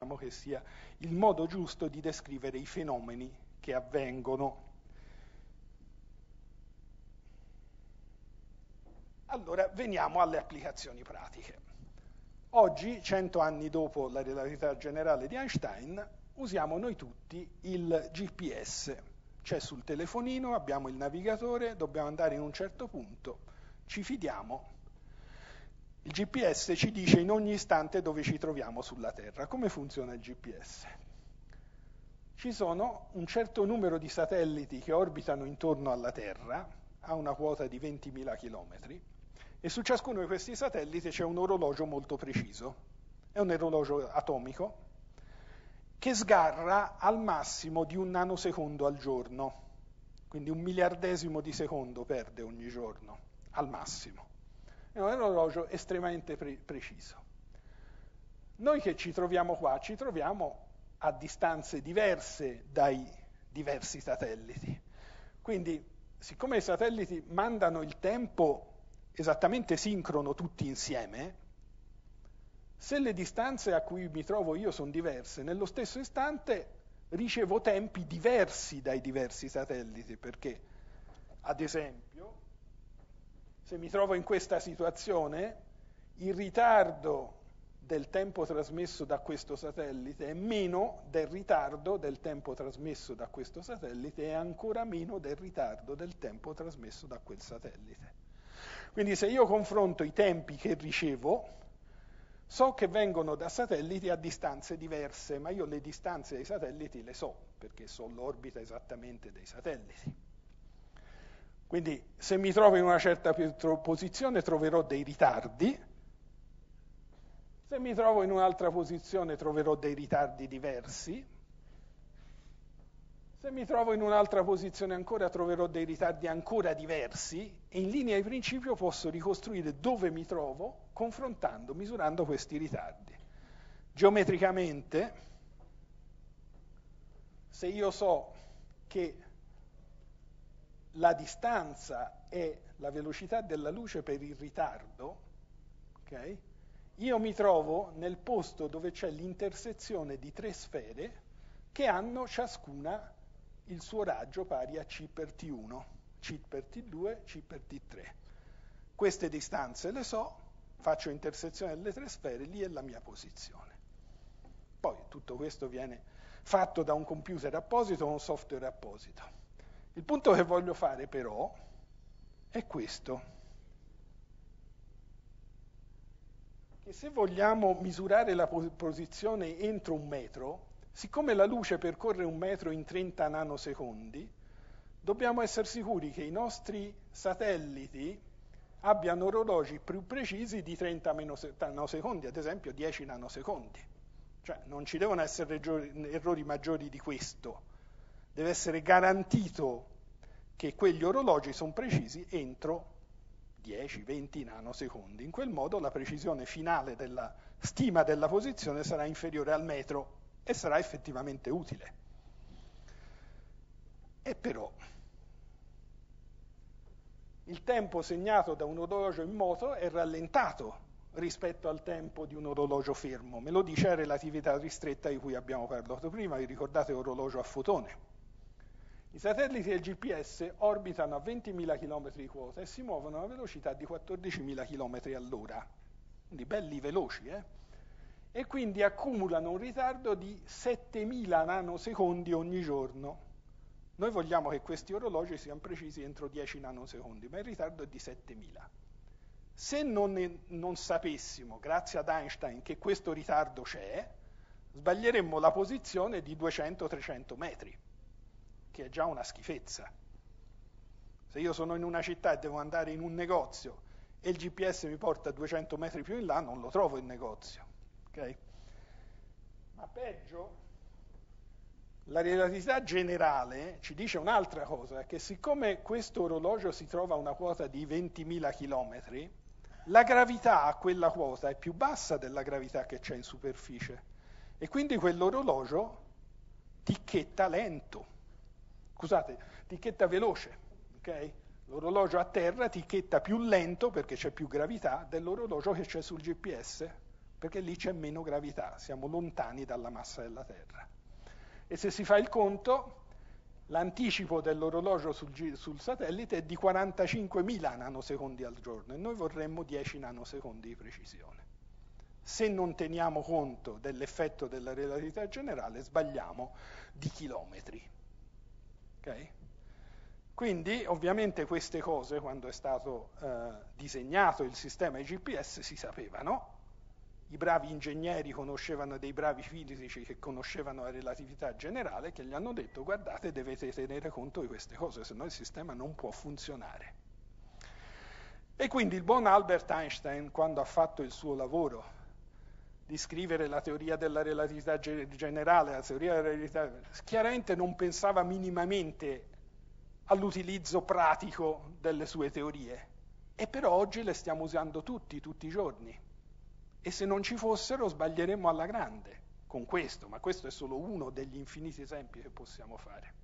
Diciamo che sia il modo giusto di descrivere i fenomeni che avvengono. Allora veniamo alle applicazioni pratiche. Oggi, cento anni dopo la relatività generale di Einstein, usiamo noi tutti il GPS. C'è sul telefonino, abbiamo il navigatore, dobbiamo andare in un certo punto, ci fidiamo il GPS ci dice in ogni istante dove ci troviamo sulla Terra. Come funziona il GPS? Ci sono un certo numero di satelliti che orbitano intorno alla Terra, a una quota di 20.000 km, e su ciascuno di questi satelliti c'è un orologio molto preciso. È un orologio atomico che sgarra al massimo di un nanosecondo al giorno, quindi un miliardesimo di secondo perde ogni giorno, al massimo è un orologio estremamente pre- preciso. Noi che ci troviamo qua, ci troviamo a distanze diverse dai diversi satelliti. Quindi, siccome i satelliti mandano il tempo esattamente sincrono tutti insieme, se le distanze a cui mi trovo io sono diverse, nello stesso istante ricevo tempi diversi dai diversi satelliti, perché ad esempio se mi trovo in questa situazione, il ritardo del tempo trasmesso da questo satellite è meno del ritardo del tempo trasmesso da questo satellite e ancora meno del ritardo del tempo trasmesso da quel satellite. Quindi se io confronto i tempi che ricevo, so che vengono da satelliti a distanze diverse, ma io le distanze dei satelliti le so, perché so l'orbita esattamente dei satelliti. Quindi se mi trovo in una certa posizione troverò dei ritardi, se mi trovo in un'altra posizione troverò dei ritardi diversi, se mi trovo in un'altra posizione ancora troverò dei ritardi ancora diversi e in linea di principio posso ricostruire dove mi trovo confrontando, misurando questi ritardi. Geometricamente, se io so che la distanza e la velocità della luce per il ritardo, okay, io mi trovo nel posto dove c'è l'intersezione di tre sfere che hanno ciascuna il suo raggio pari a c per t1, c per t2, c per t3. Queste distanze le so, faccio intersezione delle tre sfere, lì è la mia posizione. Poi tutto questo viene fatto da un computer apposito o un software apposito. Il punto che voglio fare però è questo. Che se vogliamo misurare la posizione entro un metro, siccome la luce percorre un metro in 30 nanosecondi, dobbiamo essere sicuri che i nostri satelliti abbiano orologi più precisi di 30 nanosecondi, ad esempio 10 nanosecondi. Cioè non ci devono essere errori maggiori di questo deve essere garantito che quegli orologi sono precisi entro 10-20 nanosecondi. In quel modo la precisione finale della stima della posizione sarà inferiore al metro e sarà effettivamente utile. E però il tempo segnato da un orologio in moto è rallentato rispetto al tempo di un orologio fermo. Me lo dice la relatività ristretta di cui abbiamo parlato prima, vi ricordate l'orologio a fotone. I satelliti del GPS orbitano a 20.000 km di quota e si muovono a una velocità di 14.000 km all'ora, quindi belli veloci, eh? e quindi accumulano un ritardo di 7.000 nanosecondi ogni giorno. Noi vogliamo che questi orologi siano precisi entro 10 nanosecondi, ma il ritardo è di 7.000. Se non, ne, non sapessimo, grazie ad Einstein, che questo ritardo c'è, sbaglieremmo la posizione di 200-300 metri che è già una schifezza. Se io sono in una città e devo andare in un negozio e il GPS mi porta 200 metri più in là, non lo trovo il negozio. Okay? Ma peggio, la relatività generale ci dice un'altra cosa, che siccome questo orologio si trova a una quota di 20.000 km, la gravità a quella quota è più bassa della gravità che c'è in superficie e quindi quell'orologio ticchetta lento scusate, etichetta veloce, ok? L'orologio a terra etichetta più lento perché c'è più gravità dell'orologio che c'è sul GPS, perché lì c'è meno gravità, siamo lontani dalla massa della Terra. E se si fa il conto, l'anticipo dell'orologio sul, sul satellite è di 45.000 nanosecondi al giorno e noi vorremmo 10 nanosecondi di precisione. Se non teniamo conto dell'effetto della relatività generale, sbagliamo di chilometri. Okay? Quindi ovviamente queste cose quando è stato eh, disegnato il sistema GPS si sapevano, i bravi ingegneri conoscevano dei bravi fisici che conoscevano la relatività generale che gli hanno detto guardate dovete tenere conto di queste cose, se no il sistema non può funzionare. E quindi il buon Albert Einstein, quando ha fatto il suo lavoro di scrivere la teoria della relatività generale, la teoria della relatività, chiaramente non pensava minimamente all'utilizzo pratico delle sue teorie. E però oggi le stiamo usando tutti, tutti i giorni. E se non ci fossero sbaglieremmo alla grande con questo, ma questo è solo uno degli infiniti esempi che possiamo fare.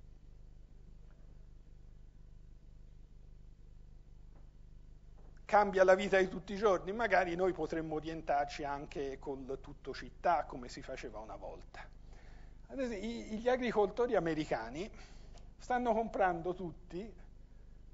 cambia la vita di tutti i giorni, magari noi potremmo orientarci anche col tutto città come si faceva una volta. Esempio, gli agricoltori americani stanno comprando tutti,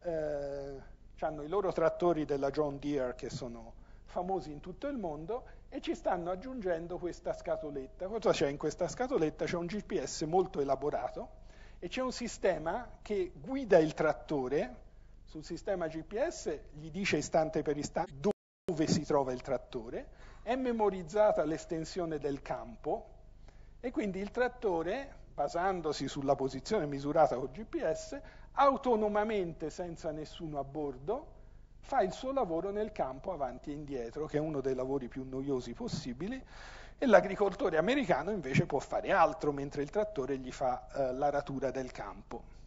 eh, hanno i loro trattori della John Deere che sono famosi in tutto il mondo e ci stanno aggiungendo questa scatoletta. Cosa c'è in questa scatoletta? C'è un GPS molto elaborato e c'è un sistema che guida il trattore sul sistema GPS gli dice istante per istante dove si trova il trattore, è memorizzata l'estensione del campo e quindi il trattore, basandosi sulla posizione misurata con GPS, autonomamente, senza nessuno a bordo, fa il suo lavoro nel campo avanti e indietro, che è uno dei lavori più noiosi possibili, e l'agricoltore americano invece può fare altro mentre il trattore gli fa eh, l'aratura del campo.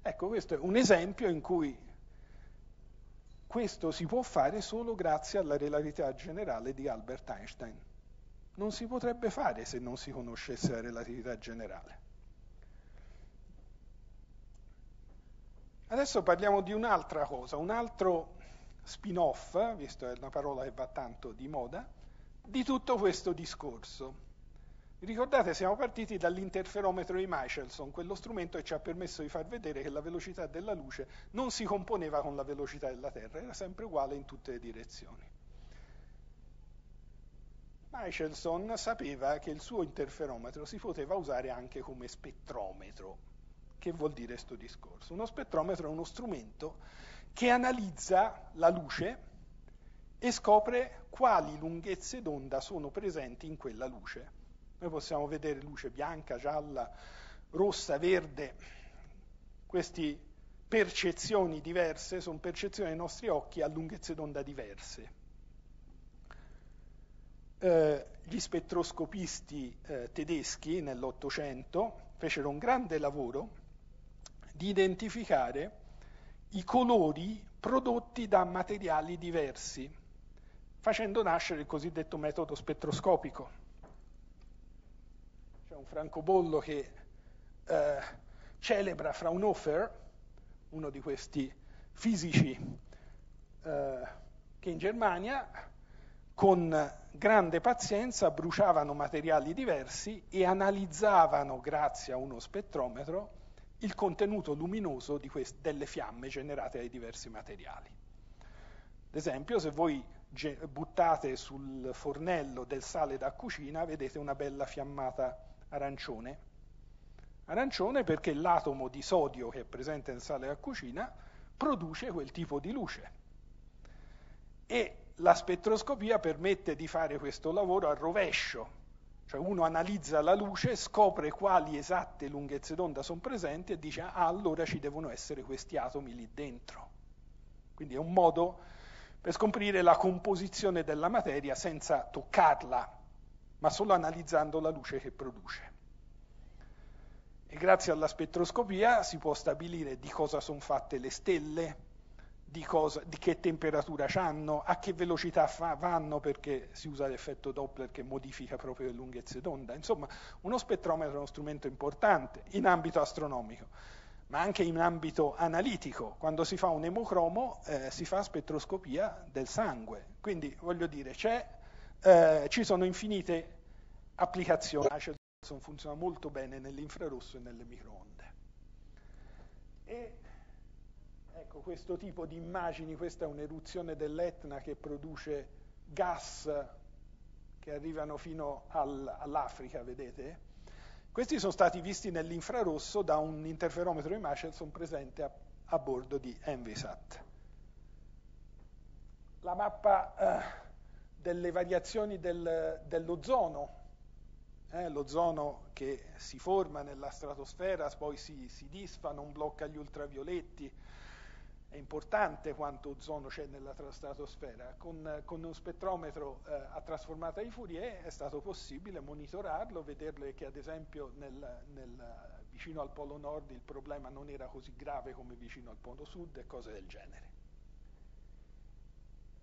Ecco, questo è un esempio in cui questo si può fare solo grazie alla relatività generale di Albert Einstein. Non si potrebbe fare se non si conoscesse la relatività generale. Adesso parliamo di un'altra cosa, un altro spin-off, visto che è una parola che va tanto di moda, di tutto questo discorso. Ricordate, siamo partiti dall'interferometro di Michelson, quello strumento che ci ha permesso di far vedere che la velocità della luce non si componeva con la velocità della Terra, era sempre uguale in tutte le direzioni. Michelson sapeva che il suo interferometro si poteva usare anche come spettrometro. Che vuol dire questo discorso? Uno spettrometro è uno strumento che analizza la luce e scopre quali lunghezze d'onda sono presenti in quella luce noi possiamo vedere luce bianca, gialla, rossa, verde, queste percezioni diverse sono percezioni dei nostri occhi a lunghezze d'onda diverse. Eh, gli spettroscopisti eh, tedeschi nell'Ottocento fecero un grande lavoro di identificare i colori prodotti da materiali diversi, facendo nascere il cosiddetto metodo spettroscopico un francobollo che eh, celebra Fraunhofer, uno di questi fisici eh, che in Germania con grande pazienza bruciavano materiali diversi e analizzavano, grazie a uno spettrometro, il contenuto luminoso queste, delle fiamme generate dai diversi materiali. Ad esempio, se voi ge- buttate sul fornello del sale da cucina, vedete una bella fiammata arancione. Arancione perché l'atomo di sodio che è presente nel sale a cucina produce quel tipo di luce. E la spettroscopia permette di fare questo lavoro al rovescio, cioè uno analizza la luce, scopre quali esatte lunghezze d'onda sono presenti e dice ah allora ci devono essere questi atomi lì dentro. Quindi è un modo per scoprire la composizione della materia senza toccarla ma solo analizzando la luce che produce. E grazie alla spettroscopia si può stabilire di cosa sono fatte le stelle, di, cosa, di, che temperatura hanno, a che velocità fa, vanno, perché si usa l'effetto Doppler che modifica proprio le lunghezze d'onda. Insomma, uno spettrometro è uno strumento importante in ambito astronomico, ma anche in ambito analitico. Quando si fa un emocromo eh, si fa spettroscopia del sangue. Quindi, voglio dire, c'è eh, ci sono infinite applicazioni. Hutchinson cioè, funziona molto bene nell'infrarosso e nelle microonde. E ecco questo tipo di immagini, questa è un'eruzione dell'Etna che produce gas che arrivano fino al, all'Africa, vedete? Questi sono stati visti nell'infrarosso da un interferometro di Michelson presente a, a bordo di Envisat. La mappa eh, delle variazioni del, dell'ozono, eh, l'ozono che si forma nella stratosfera, poi si, si disfa, non blocca gli ultravioletti, è importante quanto ozono c'è nella stratosfera. Con, con uno spettrometro eh, a trasformata di Fourier è stato possibile monitorarlo, vederle che ad esempio nel, nel, vicino al polo nord il problema non era così grave come vicino al polo sud e cose del genere.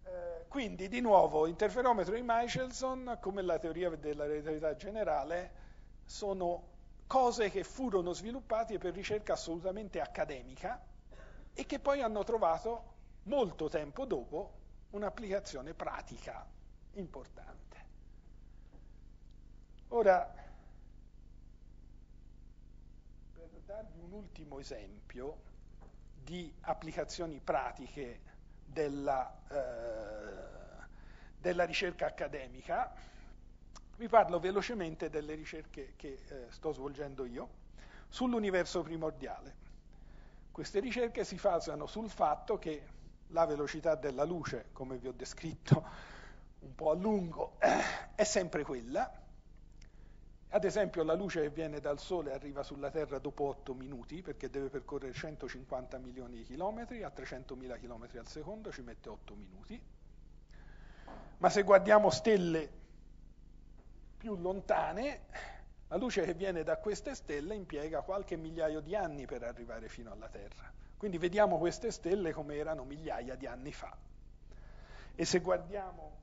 Eh, quindi, di nuovo, interferometro di Michelson, come la teoria della relatività generale, sono cose che furono sviluppate per ricerca assolutamente accademica e che poi hanno trovato, molto tempo dopo, un'applicazione pratica importante. Ora, per darvi un ultimo esempio di applicazioni pratiche della, eh, della ricerca accademica, vi parlo velocemente delle ricerche che eh, sto svolgendo io sull'universo primordiale. Queste ricerche si basano sul fatto che la velocità della luce, come vi ho descritto un po' a lungo, è sempre quella, ad esempio la luce che viene dal Sole arriva sulla Terra dopo 8 minuti perché deve percorrere 150 milioni di chilometri, a 300 mila chilometri al secondo ci mette 8 minuti. Ma se guardiamo stelle più lontane, la luce che viene da queste stelle impiega qualche migliaio di anni per arrivare fino alla Terra. Quindi vediamo queste stelle come erano migliaia di anni fa. E se guardiamo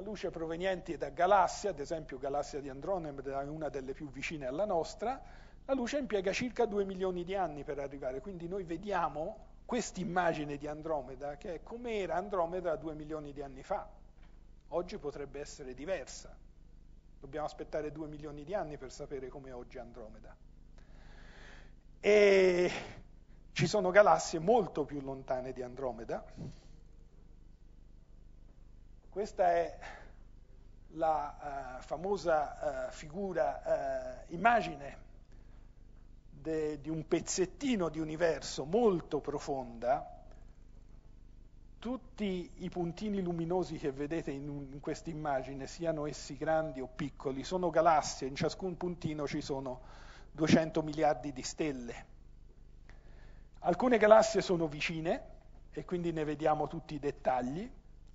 la luce proveniente da galassie, ad esempio galassia di Andromeda è una delle più vicine alla nostra, la luce impiega circa 2 milioni di anni per arrivare, quindi noi vediamo quest'immagine di Andromeda che è come era Andromeda 2 milioni di anni fa. Oggi potrebbe essere diversa. Dobbiamo aspettare 2 milioni di anni per sapere come è oggi Andromeda. E ci sono galassie molto più lontane di Andromeda, questa è la uh, famosa uh, figura, uh, immagine de, di un pezzettino di universo molto profonda. Tutti i puntini luminosi che vedete in, in questa immagine, siano essi grandi o piccoli, sono galassie, in ciascun puntino ci sono 200 miliardi di stelle. Alcune galassie sono vicine e quindi ne vediamo tutti i dettagli,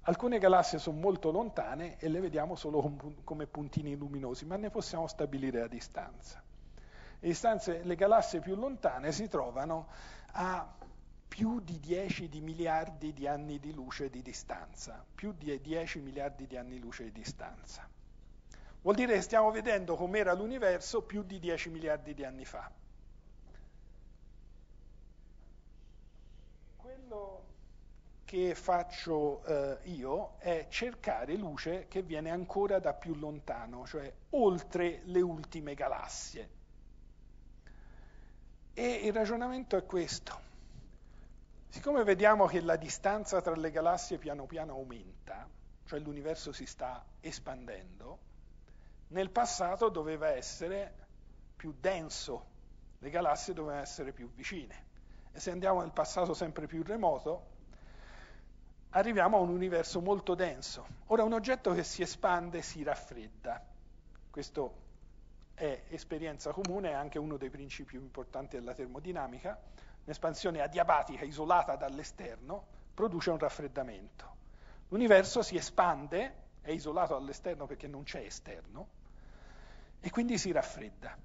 Alcune galassie sono molto lontane e le vediamo solo come puntini luminosi, ma ne possiamo stabilire la distanza. Le, distanze, le galassie più lontane si trovano a più di 10 di miliardi di anni di luce di distanza, più di 10 miliardi di anni di luce di distanza. Vuol dire che stiamo vedendo com'era l'universo più di 10 miliardi di anni fa. Quello che faccio eh, io è cercare luce che viene ancora da più lontano, cioè oltre le ultime galassie. E il ragionamento è questo. Siccome vediamo che la distanza tra le galassie piano piano aumenta, cioè l'universo si sta espandendo, nel passato doveva essere più denso, le galassie dovevano essere più vicine. E se andiamo nel passato sempre più remoto, arriviamo a un universo molto denso. Ora un oggetto che si espande si raffredda. Questo è esperienza comune, è anche uno dei principi importanti della termodinamica. L'espansione adiabatica isolata dall'esterno produce un raffreddamento. L'universo si espande, è isolato dall'esterno perché non c'è esterno, e quindi si raffredda.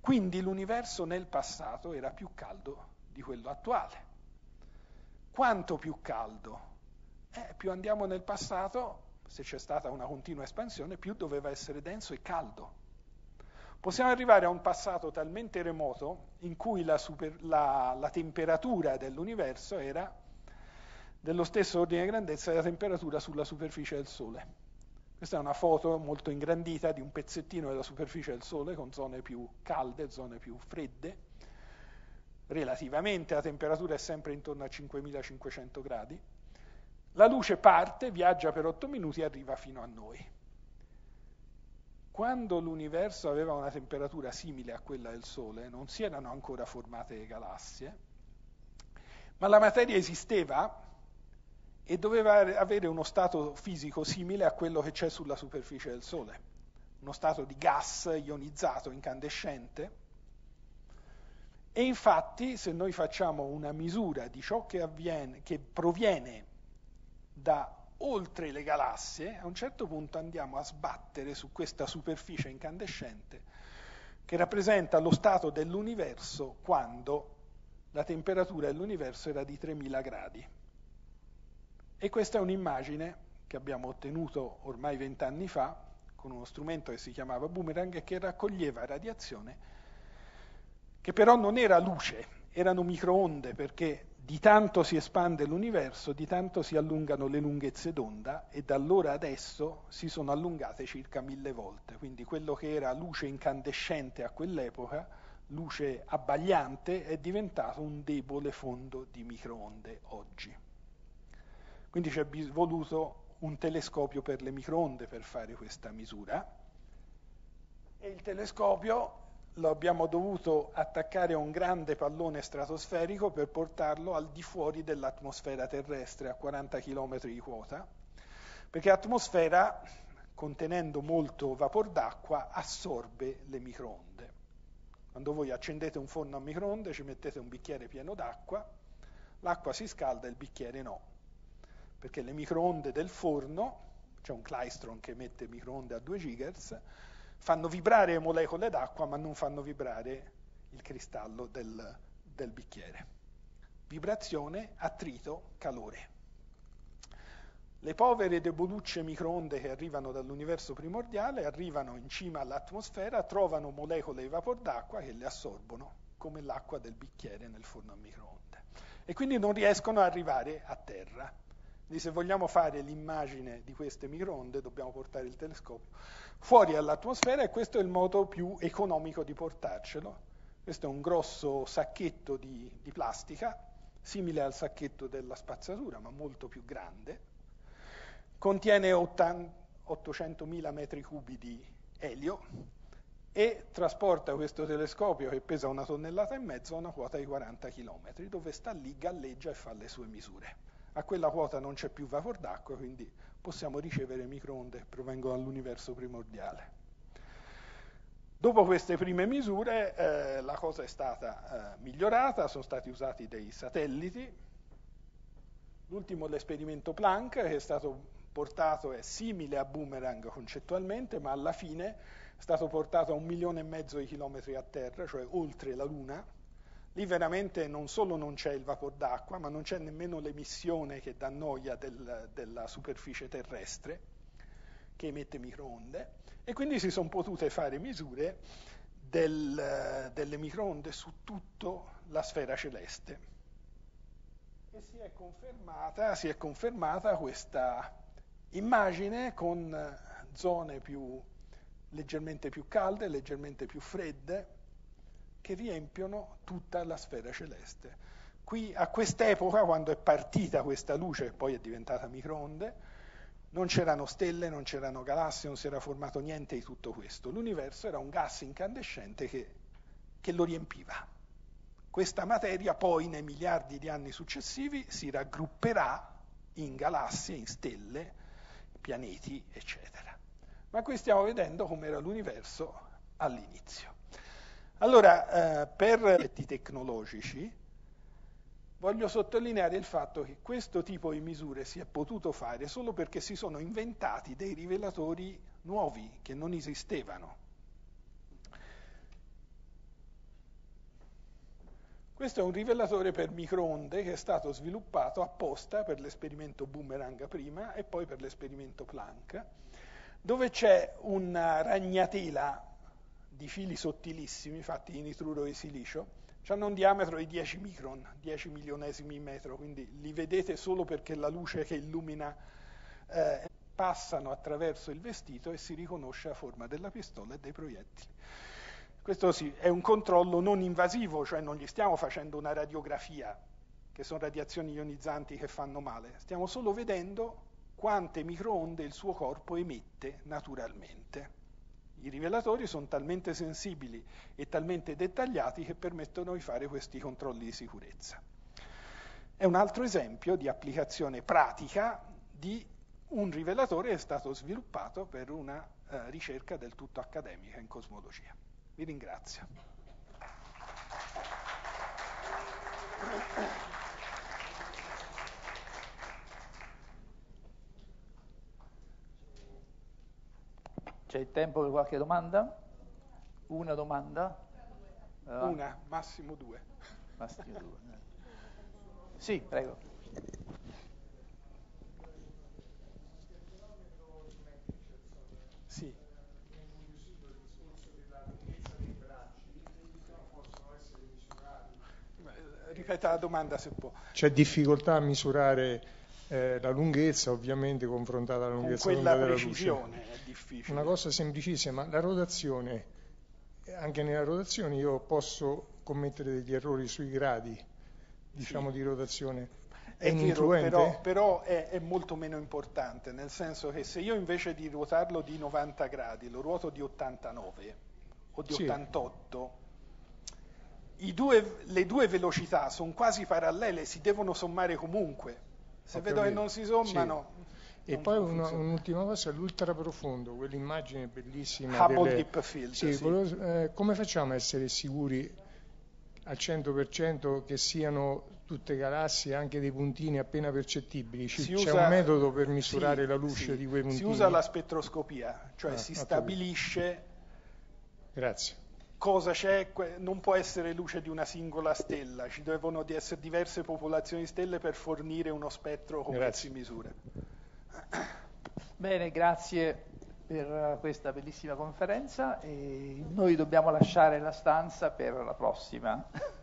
Quindi l'universo nel passato era più caldo di quello attuale. Quanto più caldo? Eh, più andiamo nel passato, se c'è stata una continua espansione, più doveva essere denso e caldo. Possiamo arrivare a un passato talmente remoto in cui la, super, la, la temperatura dell'universo era dello stesso ordine di grandezza della temperatura sulla superficie del Sole. Questa è una foto molto ingrandita di un pezzettino della superficie del Sole con zone più calde, zone più fredde relativamente la temperatura è sempre intorno a 5500 gradi, la luce parte, viaggia per 8 minuti e arriva fino a noi. Quando l'universo aveva una temperatura simile a quella del Sole, non si erano ancora formate le galassie, ma la materia esisteva e doveva avere uno stato fisico simile a quello che c'è sulla superficie del Sole, uno stato di gas ionizzato, incandescente e infatti se noi facciamo una misura di ciò che, avviene, che proviene da oltre le galassie, a un certo punto andiamo a sbattere su questa superficie incandescente che rappresenta lo stato dell'universo quando la temperatura dell'universo era di 3000 gradi. E questa è un'immagine che abbiamo ottenuto ormai vent'anni fa con uno strumento che si chiamava Boomerang e che raccoglieva radiazione che però non era luce, erano microonde perché di tanto si espande l'universo, di tanto si allungano le lunghezze d'onda e da allora adesso si sono allungate circa mille volte. Quindi quello che era luce incandescente a quell'epoca, luce abbagliante, è diventato un debole fondo di microonde oggi. Quindi ci è voluto un telescopio per le microonde per fare questa misura e il telescopio lo abbiamo dovuto attaccare a un grande pallone stratosferico per portarlo al di fuori dell'atmosfera terrestre a 40 km di quota, perché l'atmosfera, contenendo molto vapor d'acqua, assorbe le microonde. Quando voi accendete un forno a microonde, ci mettete un bicchiere pieno d'acqua, l'acqua si scalda e il bicchiere no, perché le microonde del forno, c'è un Klystron che emette microonde a 2 GHz, fanno vibrare le molecole d'acqua ma non fanno vibrare il cristallo del, del bicchiere. Vibrazione, attrito, calore. Le povere debolucce microonde che arrivano dall'universo primordiale arrivano in cima all'atmosfera, trovano molecole di vapor d'acqua che le assorbono come l'acqua del bicchiere nel forno a microonde e quindi non riescono ad arrivare a terra. Quindi se vogliamo fare l'immagine di queste microonde dobbiamo portare il telescopio fuori dall'atmosfera e questo è il modo più economico di portarcelo. Questo è un grosso sacchetto di, di plastica, simile al sacchetto della spazzatura, ma molto più grande. Contiene 800.000 metri cubi di elio e trasporta questo telescopio che pesa una tonnellata e mezzo a una quota di 40 km, dove sta lì, galleggia e fa le sue misure. A quella quota non c'è più vapor d'acqua, quindi possiamo ricevere microonde che provengono dall'universo primordiale. Dopo queste prime misure eh, la cosa è stata eh, migliorata, sono stati usati dei satelliti. L'ultimo l'esperimento Planck che è stato portato è simile a boomerang concettualmente, ma alla fine è stato portato a un milione e mezzo di chilometri a terra, cioè oltre la Luna, lì veramente non solo non c'è il vapor d'acqua, ma non c'è nemmeno l'emissione che dà noia del, della superficie terrestre, che emette microonde, e quindi si sono potute fare misure del, delle microonde su tutta la sfera celeste. E si è confermata, si è confermata questa immagine con zone più, leggermente più calde, leggermente più fredde, che riempiono tutta la sfera celeste. Qui, a quest'epoca, quando è partita questa luce, che poi è diventata microonde, non c'erano stelle, non c'erano galassie, non si era formato niente di tutto questo. L'universo era un gas incandescente che, che lo riempiva. Questa materia poi nei miliardi di anni successivi si raggrupperà in galassie, in stelle, pianeti, eccetera. Ma qui stiamo vedendo com'era l'universo all'inizio. Allora, eh, per aspetti tecnologici, voglio sottolineare il fatto che questo tipo di misure si è potuto fare solo perché si sono inventati dei rivelatori nuovi che non esistevano. Questo è un rivelatore per microonde che è stato sviluppato apposta per l'esperimento Boomerang prima e poi per l'esperimento Planck, dove c'è una ragnatela di fili sottilissimi fatti in itruro e silicio, hanno un diametro di 10 micron, 10 milionesimi di metro, quindi li vedete solo perché la luce che illumina eh, passano attraverso il vestito e si riconosce la forma della pistola e dei proiettili. Questo sì, è un controllo non invasivo, cioè non gli stiamo facendo una radiografia, che sono radiazioni ionizzanti che fanno male, stiamo solo vedendo quante microonde il suo corpo emette naturalmente. I rivelatori sono talmente sensibili e talmente dettagliati che permettono di fare questi controlli di sicurezza. È un altro esempio di applicazione pratica di un rivelatore che è stato sviluppato per una eh, ricerca del tutto accademica in cosmologia. Vi ringrazio. C'è il tempo per qualche domanda? Una domanda? Allora. Eh, Una, massimo due. Massimo due. Eh. sì, prego. Sì. Ripeta la domanda se può. C'è difficoltà a misurare eh, la lunghezza ovviamente confrontata alla lunghezza Con della luce. Una cosa semplicissima, la rotazione, anche nella rotazione io posso commettere degli errori sui gradi, diciamo, sì. di rotazione. È, vero, però, però è, è, molto meno importante, nel senso che se io invece di ruotarlo di 90 gradi lo ruoto di 89 o di sì. 88, due, le due velocità sono quasi parallele, si devono sommare comunque se vedo che non si sommano. Sì. E poi una, un'ultima cosa, l'ultra profondo, quell'immagine bellissima. Hubble delle, Deep Field. Sì, sì. Volevo, eh, come facciamo a essere sicuri al 100% che siano tutte galassie, anche dei puntini appena percettibili. C- usa, c'è un metodo per misurare sì, la luce sì, di quei puntini. Si usa la spettroscopia, cioè ah, si stabilisce Grazie cosa c'è, non può essere luce di una singola stella, ci devono essere diverse popolazioni di stelle per fornire uno spettro con grazie. si misura. Bene, grazie per questa bellissima conferenza e noi dobbiamo lasciare la stanza per la prossima.